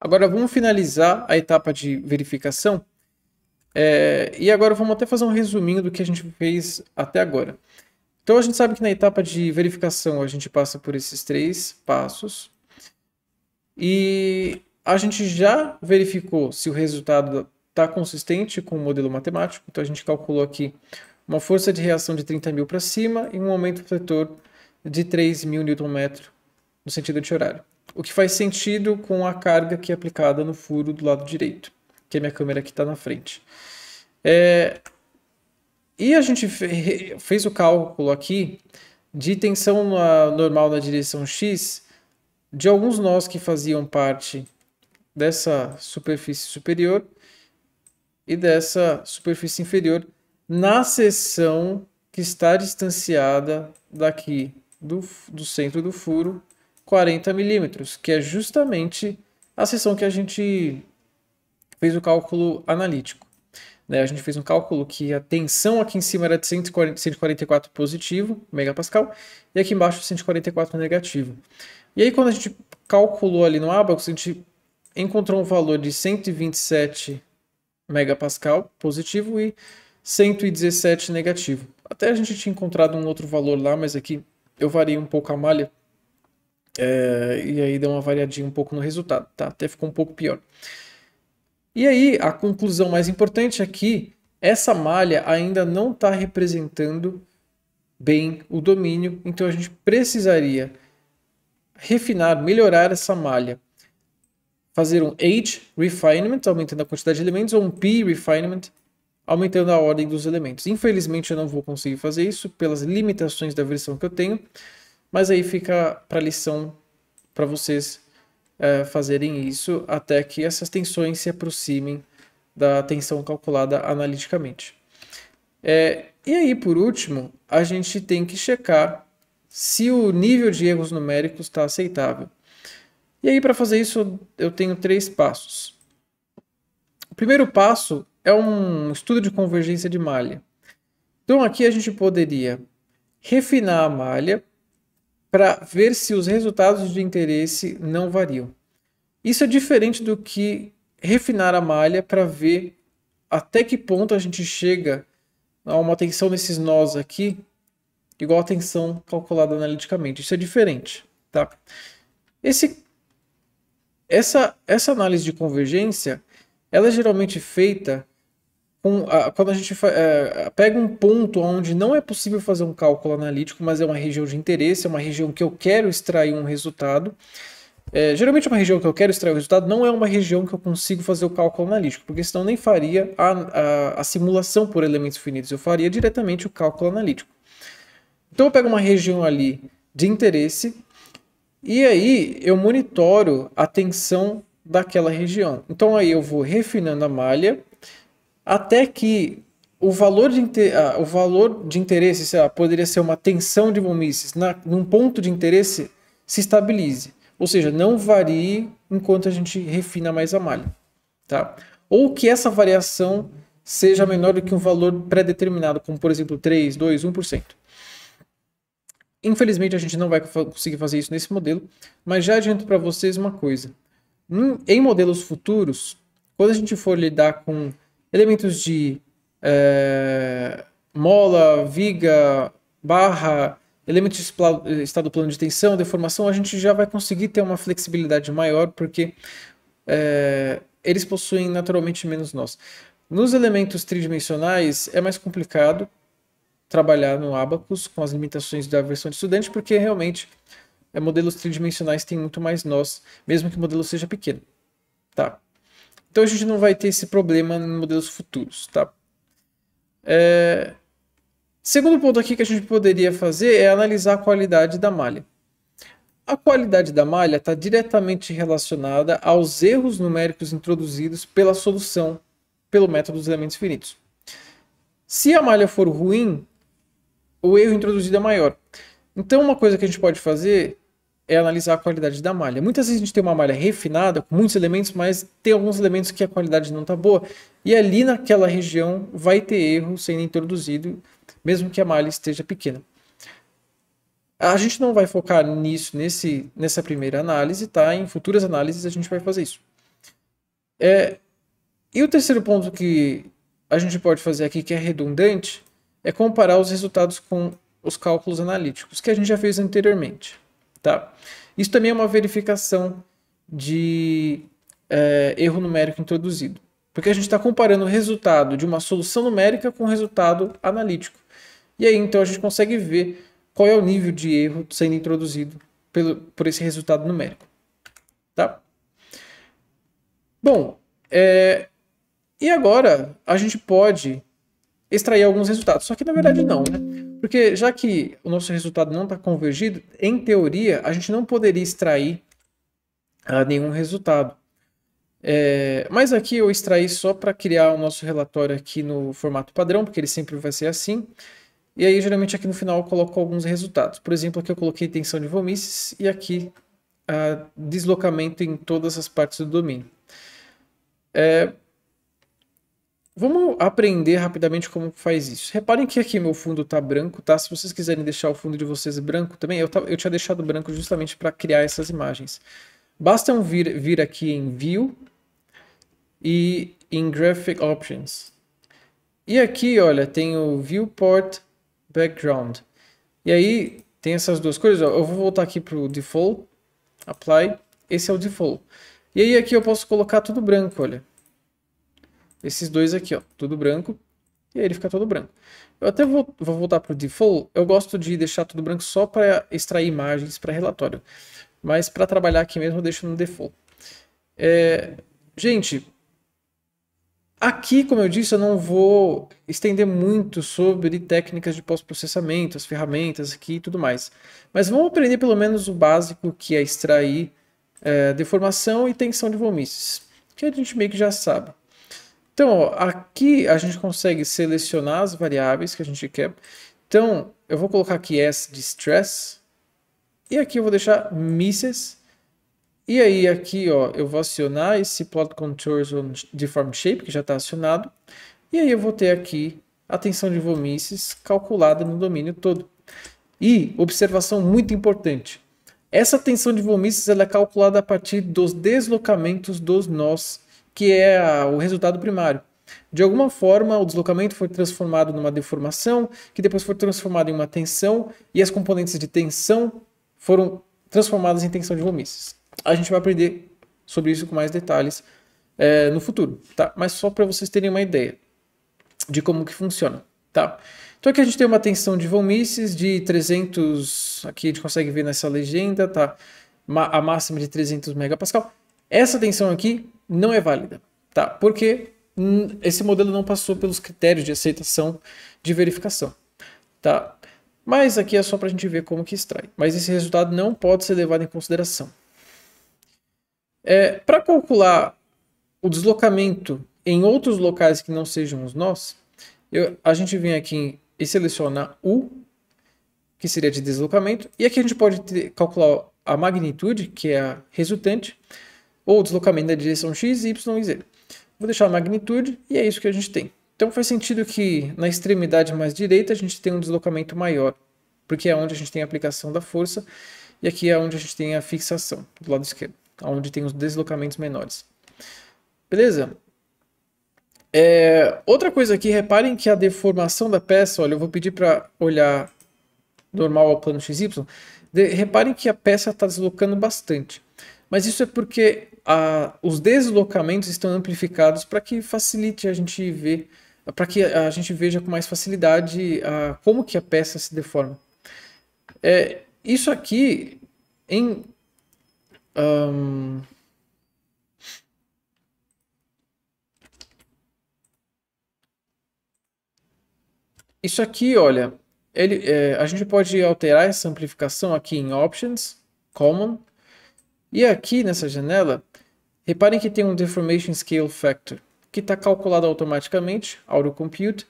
Agora vamos finalizar a etapa de verificação. É, e agora vamos até fazer um resuminho do que a gente fez até agora. Então a gente sabe que na etapa de verificação a gente passa por esses três passos. E a gente já verificou se o resultado está consistente com o modelo matemático. Então a gente calculou aqui uma força de reação de 30 mil para cima e um aumento do refletor de 3 mil Nm no sentido anti-horário o que faz sentido com a carga que é aplicada no furo do lado direito, que é a minha câmera que está na frente. É... E a gente fez o cálculo aqui de tensão na, normal na direção X de alguns nós que faziam parte dessa superfície superior e dessa superfície inferior na seção que está distanciada daqui do, do centro do furo 40 milímetros, que é justamente a seção que a gente fez o cálculo analítico. Né? A gente fez um cálculo que a tensão aqui em cima era de 140, 144 positivo, megapascal, e aqui embaixo 144 negativo. E aí quando a gente calculou ali no Abacus, a gente encontrou um valor de 127 megapascal positivo e 117 negativo. Até a gente tinha encontrado um outro valor lá, mas aqui eu variei um pouco a malha é, e aí deu uma variadinha um pouco no resultado, tá? Até ficou um pouco pior. E aí, a conclusão mais importante é que essa malha ainda não está representando bem o domínio, então a gente precisaria refinar, melhorar essa malha. Fazer um age refinement, aumentando a quantidade de elementos, ou um p refinement, aumentando a ordem dos elementos. Infelizmente eu não vou conseguir fazer isso pelas limitações da versão que eu tenho, mas aí fica para lição para vocês é, fazerem isso até que essas tensões se aproximem da tensão calculada analiticamente. É, e aí, por último, a gente tem que checar se o nível de erros numéricos está aceitável. E aí, para fazer isso, eu tenho três passos. O primeiro passo é um estudo de convergência de malha. Então, aqui a gente poderia refinar a malha para ver se os resultados de interesse não variam. Isso é diferente do que refinar a malha para ver até que ponto a gente chega a uma tensão nesses nós aqui, igual a tensão calculada analiticamente. Isso é diferente, tá? Esse, essa, essa análise de convergência, ela é geralmente feita quando a gente é, pega um ponto onde não é possível fazer um cálculo analítico, mas é uma região de interesse, é uma região que eu quero extrair um resultado. É, geralmente é uma região que eu quero extrair o resultado não é uma região que eu consigo fazer o cálculo analítico, porque senão nem faria a, a, a simulação por elementos finitos, eu faria diretamente o cálculo analítico. Então eu pego uma região ali de interesse e aí eu monitoro a tensão daquela região. Então aí eu vou refinando a malha até que o valor de, ah, o valor de interesse, sei lá, poderia ser uma tensão de von num ponto de interesse se estabilize. Ou seja, não varie enquanto a gente refina mais a malha. Tá? Ou que essa variação seja menor do que um valor pré-determinado, como por exemplo 3, 2, 1%. Infelizmente a gente não vai conseguir fazer isso nesse modelo, mas já adianto para vocês uma coisa. Em modelos futuros, quando a gente for lidar com elementos de é, mola, viga, barra, elementos de estado plano de tensão, deformação, a gente já vai conseguir ter uma flexibilidade maior porque é, eles possuem naturalmente menos nós. Nos elementos tridimensionais é mais complicado trabalhar no Abacus com as limitações da versão de estudante porque realmente é, modelos tridimensionais têm muito mais nós, mesmo que o modelo seja pequeno. Tá. Então a gente não vai ter esse problema em modelos futuros, tá? É... Segundo ponto aqui que a gente poderia fazer é analisar a qualidade da malha. A qualidade da malha está diretamente relacionada aos erros numéricos introduzidos pela solução pelo método dos elementos finitos. Se a malha for ruim, o erro introduzido é maior. Então, uma coisa que a gente pode fazer é analisar a qualidade da malha. Muitas vezes a gente tem uma malha refinada, com muitos elementos, mas tem alguns elementos que a qualidade não está boa. E ali naquela região vai ter erro sendo introduzido, mesmo que a malha esteja pequena. A gente não vai focar nisso nesse, nessa primeira análise, tá? Em futuras análises a gente vai fazer isso. É... E o terceiro ponto que a gente pode fazer aqui, que é redundante, é comparar os resultados com os cálculos analíticos, que a gente já fez anteriormente. Tá? Isso também é uma verificação de é, erro numérico introduzido. Porque a gente está comparando o resultado de uma solução numérica com o resultado analítico. E aí então a gente consegue ver qual é o nível de erro sendo introduzido pelo, por esse resultado numérico. Tá? Bom, é, e agora a gente pode extrair alguns resultados. Só que na verdade não, né? Porque já que o nosso resultado não está convergido, em teoria a gente não poderia extrair uh, nenhum resultado. É, mas aqui eu extraí só para criar o nosso relatório aqui no formato padrão, porque ele sempre vai ser assim. E aí, geralmente, aqui no final eu coloco alguns resultados. Por exemplo, aqui eu coloquei tensão de vomices e aqui ah, deslocamento em todas as partes do domínio. É, Vamos aprender rapidamente como faz isso. Reparem que aqui meu fundo está branco, tá? Se vocês quiserem deixar o fundo de vocês branco também, eu, eu tinha deixado branco justamente para criar essas imagens. Basta um vir, vir aqui em View e em Graphic Options. E aqui, olha, tem o Viewport Background. E aí tem essas duas coisas. Eu vou voltar aqui para o Default, Apply. Esse é o Default. E aí aqui eu posso colocar tudo branco, olha esses dois aqui, ó, tudo branco, e aí ele fica todo branco. Eu até vou, vou voltar para o default, eu gosto de deixar tudo branco só para extrair imagens para relatório, mas para trabalhar aqui mesmo eu deixo no default. É, gente, Aqui, como eu disse, eu não vou estender muito sobre técnicas de pós-processamento, as ferramentas aqui e tudo mais. Mas vamos aprender pelo menos o básico que é extrair é, deformação e tensão de vomices, que a gente meio que já sabe. Então, ó, aqui a gente consegue selecionar as variáveis que a gente quer. Então, eu vou colocar aqui S de stress. E aqui eu vou deixar misses. E aí aqui ó, eu vou acionar esse plot contours on deform shape, que já está acionado. E aí eu vou ter aqui a tensão de vomices calculada no domínio todo. E observação muito importante. Essa tensão de vomices ela é calculada a partir dos deslocamentos dos nós que é a, o resultado primário. De alguma forma, o deslocamento foi transformado numa deformação, que depois foi transformado em uma tensão, e as componentes de tensão foram transformadas em tensão de Von A gente vai aprender sobre isso com mais detalhes é, no futuro, tá? Mas só para vocês terem uma ideia de como que funciona, tá? Então aqui a gente tem uma tensão de Von de 300, aqui a gente consegue ver nessa legenda, tá? A máxima é de 300 megapascal. Essa tensão aqui não é válida, tá? Porque hum, esse modelo não passou pelos critérios de aceitação de verificação, tá? Mas aqui é só para a gente ver como que extrai. Mas esse resultado não pode ser levado em consideração. É, para calcular o deslocamento em outros locais que não sejam os nós, eu, a gente vem aqui e seleciona U, que seria de deslocamento, e aqui a gente pode ter, calcular a magnitude, que é a resultante, ou deslocamento da direção x, y e z. Vou deixar a magnitude e é isso que a gente tem. Então faz sentido que na extremidade mais direita a gente tem um deslocamento maior, porque é onde a gente tem a aplicação da força e aqui é onde a gente tem a fixação do lado esquerdo, onde tem os deslocamentos menores. Beleza? É, outra coisa aqui, reparem que a deformação da peça, olha, eu vou pedir para olhar normal ao plano XY, de, reparem que a peça está deslocando bastante. Mas isso é porque a, ah, os deslocamentos estão amplificados para que facilite a gente ver, para que a gente veja com mais facilidade a, ah, como que a peça se deforma. É, isso aqui em um, isso aqui, olha, ele, é, a gente pode alterar essa amplificação aqui em Options, Common, e aqui nessa janela, reparem que tem um Deformation Scale Factor, que está calculado automaticamente, AutoCompute,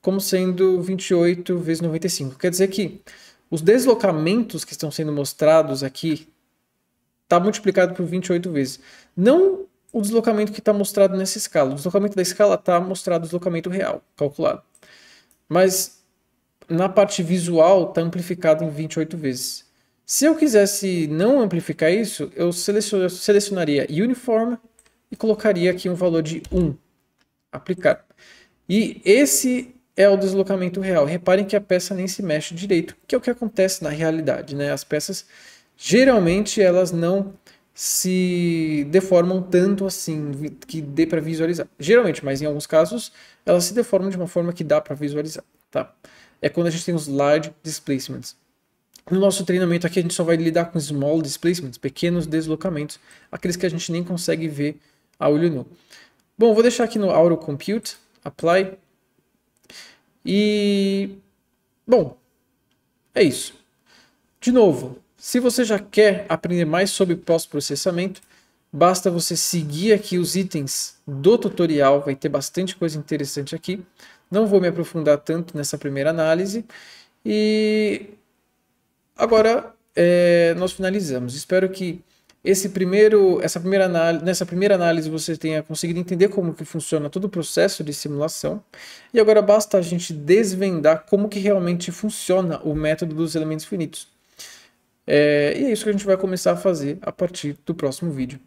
como sendo 28 vezes 95. Quer dizer que os deslocamentos que estão sendo mostrados aqui está multiplicado por 28 vezes. Não o deslocamento que está mostrado nessa escala. O deslocamento da escala está mostrado o deslocamento real, calculado. Mas na parte visual está amplificado em 28 vezes. Se eu quisesse não amplificar isso, eu selecionaria uniform e colocaria aqui um valor de 1. Aplicar. E esse é o deslocamento real. Reparem que a peça nem se mexe direito, que é o que acontece na realidade. Né? As peças, geralmente, elas não se deformam tanto assim que dê para visualizar. Geralmente, mas em alguns casos, elas se deformam de uma forma que dá para visualizar. Tá? É quando a gente tem os large displacements. No nosso treinamento aqui, a gente só vai lidar com small displacements, pequenos deslocamentos, aqueles que a gente nem consegue ver a olho nu. Bom, vou deixar aqui no Auto Compute, Apply. E, bom, é isso. De novo, se você já quer aprender mais sobre pós-processamento, basta você seguir aqui os itens do tutorial, vai ter bastante coisa interessante aqui. Não vou me aprofundar tanto nessa primeira análise. E Agora, é, nós finalizamos. Espero que esse primeiro, essa primeira análise, nessa primeira análise você tenha conseguido entender como que funciona todo o processo de simulação. E agora basta a gente desvendar como que realmente funciona o método dos elementos finitos. É, e é isso que a gente vai começar a fazer a partir do próximo vídeo.